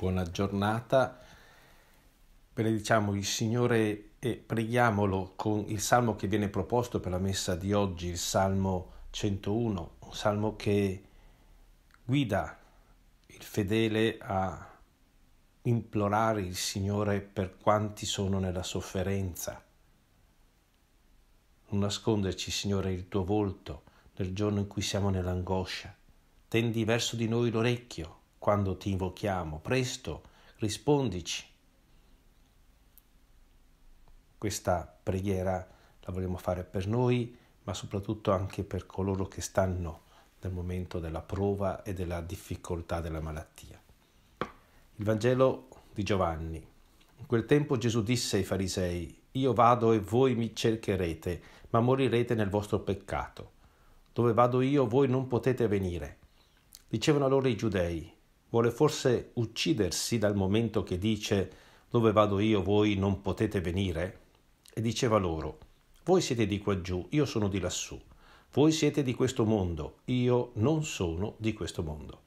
buona giornata. Benediciamo il Signore e preghiamolo con il salmo che viene proposto per la messa di oggi, il Salmo 101, un salmo che guida il fedele a implorare il Signore per quanti sono nella sofferenza. Non nasconderci, Signore, il tuo volto nel giorno in cui siamo nell'angoscia. Tendi verso di noi l'orecchio quando ti invochiamo, presto rispondici. Questa preghiera la vogliamo fare per noi, ma soprattutto anche per coloro che stanno nel momento della prova e della difficoltà della malattia. Il Vangelo di Giovanni. In quel tempo Gesù disse ai farisei, io vado e voi mi cercherete, ma morirete nel vostro peccato. Dove vado io voi non potete venire. Dicevano allora i giudei, Vuole forse uccidersi dal momento che dice dove vado io voi non potete venire? E diceva loro, voi siete di quaggiù, io sono di lassù, voi siete di questo mondo, io non sono di questo mondo.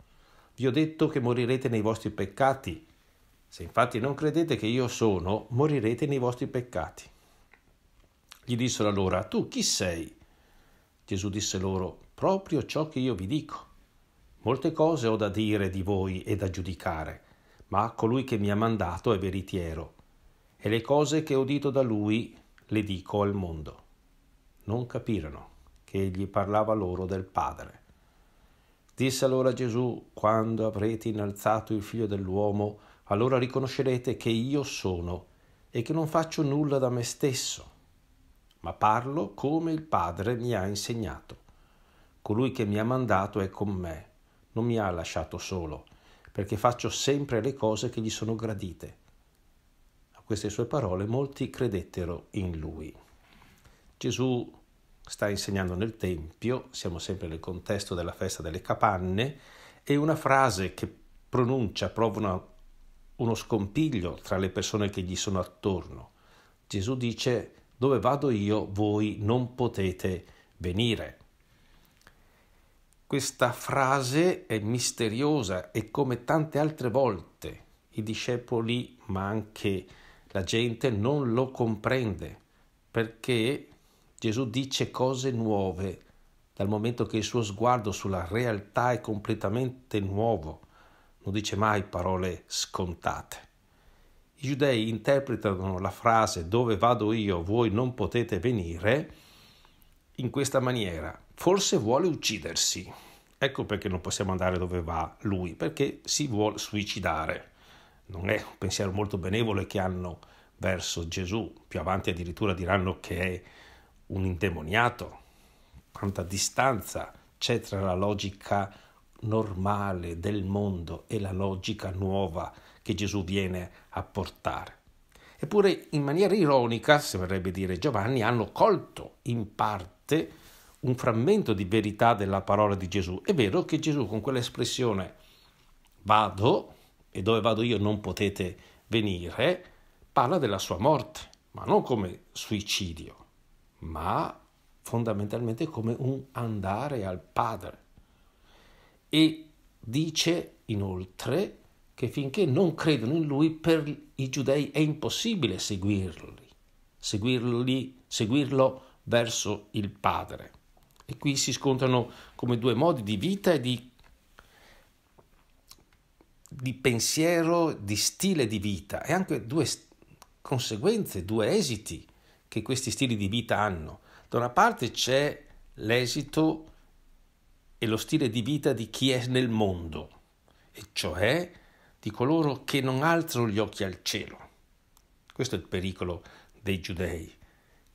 Vi ho detto che morirete nei vostri peccati, se infatti non credete che io sono, morirete nei vostri peccati. Gli dissero allora, tu chi sei? Gesù disse loro, proprio ciò che io vi dico. Molte cose ho da dire di voi e da giudicare, ma colui che mi ha mandato è veritiero, e le cose che ho udito da lui le dico al mondo. Non capirono che egli parlava loro del Padre. Disse allora Gesù, quando avrete innalzato il figlio dell'uomo, allora riconoscerete che io sono e che non faccio nulla da me stesso, ma parlo come il Padre mi ha insegnato. Colui che mi ha mandato è con me non mi ha lasciato solo, perché faccio sempre le cose che gli sono gradite. A queste sue parole molti credettero in lui. Gesù sta insegnando nel Tempio, siamo sempre nel contesto della festa delle capanne, e una frase che pronuncia prova uno scompiglio tra le persone che gli sono attorno. Gesù dice, dove vado io voi non potete venire. Questa frase è misteriosa e come tante altre volte i discepoli, ma anche la gente, non lo comprende perché Gesù dice cose nuove dal momento che il suo sguardo sulla realtà è completamente nuovo, non dice mai parole scontate. I giudei interpretano la frase dove vado io voi non potete venire in questa maniera, forse vuole uccidersi. Ecco perché non possiamo andare dove va lui, perché si vuole suicidare. Non è un pensiero molto benevole che hanno verso Gesù. Più avanti addirittura diranno che è un indemoniato. Quanta distanza c'è tra la logica normale del mondo e la logica nuova che Gesù viene a portare. Eppure, in maniera ironica, si vorrebbe dire Giovanni, hanno colto in parte parte un frammento di verità della parola di Gesù. È vero che Gesù con quell'espressione vado e dove vado io non potete venire, parla della sua morte, ma non come suicidio, ma fondamentalmente come un andare al Padre. E dice inoltre che finché non credono in lui per i giudei è impossibile seguirli, seguirli seguirlo verso il Padre. E qui si scontrano come due modi di vita e di, di pensiero, di stile di vita e anche due conseguenze, due esiti che questi stili di vita hanno. Da una parte c'è l'esito e lo stile di vita di chi è nel mondo, e cioè di coloro che non alzano gli occhi al cielo. Questo è il pericolo dei giudei,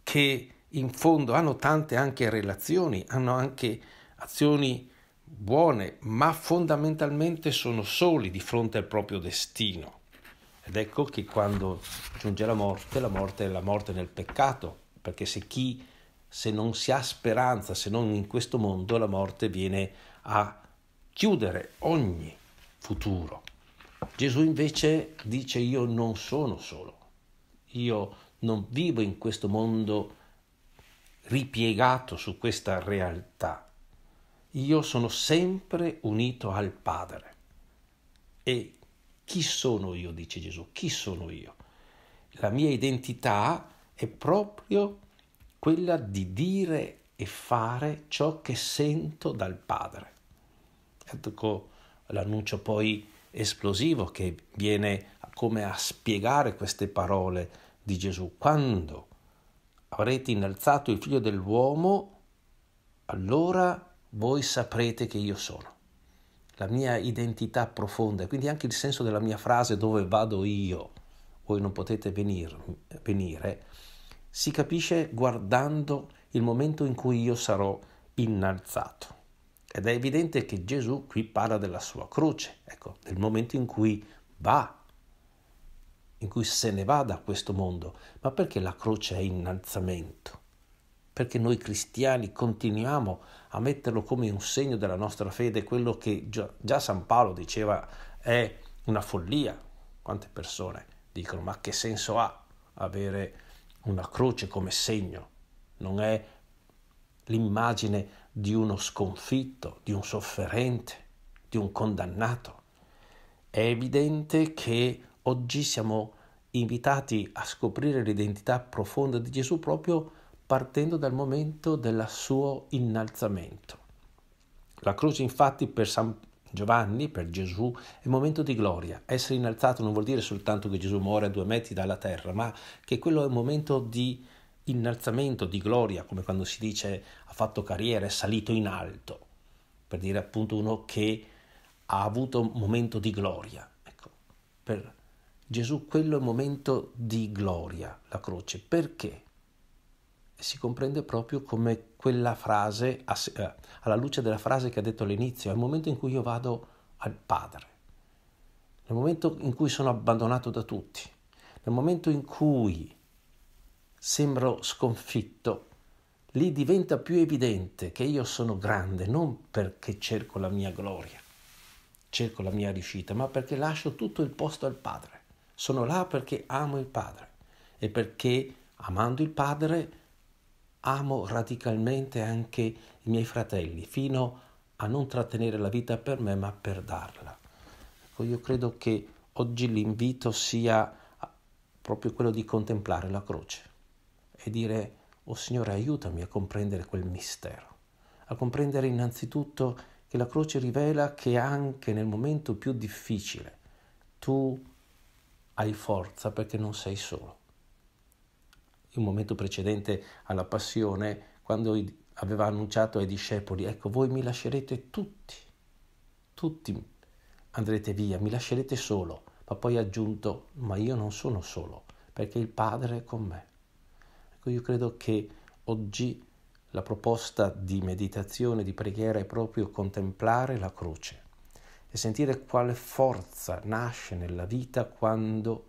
che in fondo hanno tante anche relazioni, hanno anche azioni buone, ma fondamentalmente sono soli di fronte al proprio destino. Ed ecco che quando giunge la morte, la morte è la morte nel peccato, perché se chi se non si ha speranza, se non in questo mondo, la morte viene a chiudere ogni futuro. Gesù invece dice io non sono solo, io non vivo in questo mondo ripiegato su questa realtà. Io sono sempre unito al Padre. E chi sono io, dice Gesù? Chi sono io? La mia identità è proprio quella di dire e fare ciò che sento dal Padre. Ecco l'annuncio poi esplosivo che viene come a spiegare queste parole di Gesù. Quando avrete innalzato il figlio dell'uomo, allora voi saprete che io sono. La mia identità profonda, quindi anche il senso della mia frase dove vado io, voi non potete venir, venire, si capisce guardando il momento in cui io sarò innalzato. Ed è evidente che Gesù qui parla della sua croce, ecco, del momento in cui va in cui se ne va da questo mondo, ma perché la croce è innalzamento? Perché noi cristiani continuiamo a metterlo come un segno della nostra fede, quello che già, San Paolo diceva è una follia. Quante persone dicono ma che senso ha avere una croce come segno? Non è l'immagine di uno sconfitto, di un sofferente, di un condannato. È evidente che oggi siamo invitati a scoprire l'identità profonda di Gesù proprio partendo dal momento del suo innalzamento. La croce infatti per San Giovanni, per Gesù, è un momento di gloria. Essere innalzato non vuol dire soltanto che Gesù muore a due metri dalla terra, ma che quello è un momento di innalzamento, di gloria, come quando si dice ha fatto carriera, è salito in alto, per dire appunto uno che ha avuto un momento di gloria. Ecco, per Gesù quello è il momento di gloria, la croce. Perché? E si comprende proprio come quella frase, eh, alla luce della frase che ha detto all'inizio, è il momento in cui io vado al Padre, nel momento in cui sono abbandonato da tutti, nel momento in cui sembro sconfitto, lì diventa più evidente che io sono grande, non perché cerco la mia gloria, cerco la mia riuscita, ma perché lascio tutto il posto al Padre. Sono là perché amo il Padre e perché amando il Padre amo radicalmente anche i miei fratelli, fino a non trattenere la vita per me ma per darla. Ecco, io credo che oggi l'invito sia proprio quello di contemplare la croce e dire, oh Signore aiutami a comprendere quel mistero, a comprendere innanzitutto che la croce rivela che anche nel momento più difficile tu hai forza perché non sei solo. In un momento precedente alla passione, quando aveva annunciato ai discepoli, ecco, voi mi lascerete tutti, tutti andrete via, mi lascerete solo, ma poi ha aggiunto, ma io non sono solo, perché il Padre è con me. Ecco, io credo che oggi la proposta di meditazione, di preghiera è proprio contemplare la croce e sentire quale forza nasce nella vita quando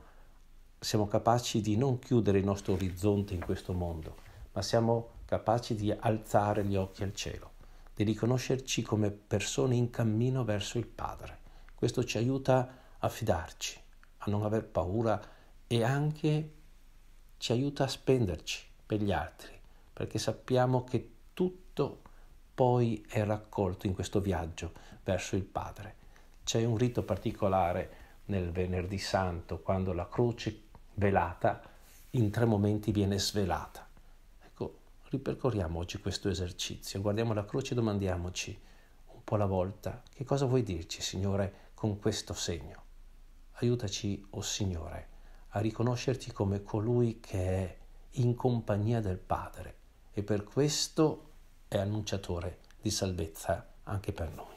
siamo capaci di non chiudere il nostro orizzonte in questo mondo, ma siamo capaci di alzare gli occhi al cielo, di riconoscerci come persone in cammino verso il Padre. Questo ci aiuta a fidarci, a non aver paura e anche ci aiuta a spenderci per gli altri, perché sappiamo che tutto poi è raccolto in questo viaggio verso il Padre c'è un rito particolare nel venerdì santo quando la croce velata in tre momenti viene svelata. Ecco, ripercorriamo oggi questo esercizio, guardiamo la croce e domandiamoci un po' alla volta che cosa vuoi dirci, Signore, con questo segno. Aiutaci, o oh Signore, a riconoscerti come colui che è in compagnia del Padre e per questo è annunciatore di salvezza anche per noi.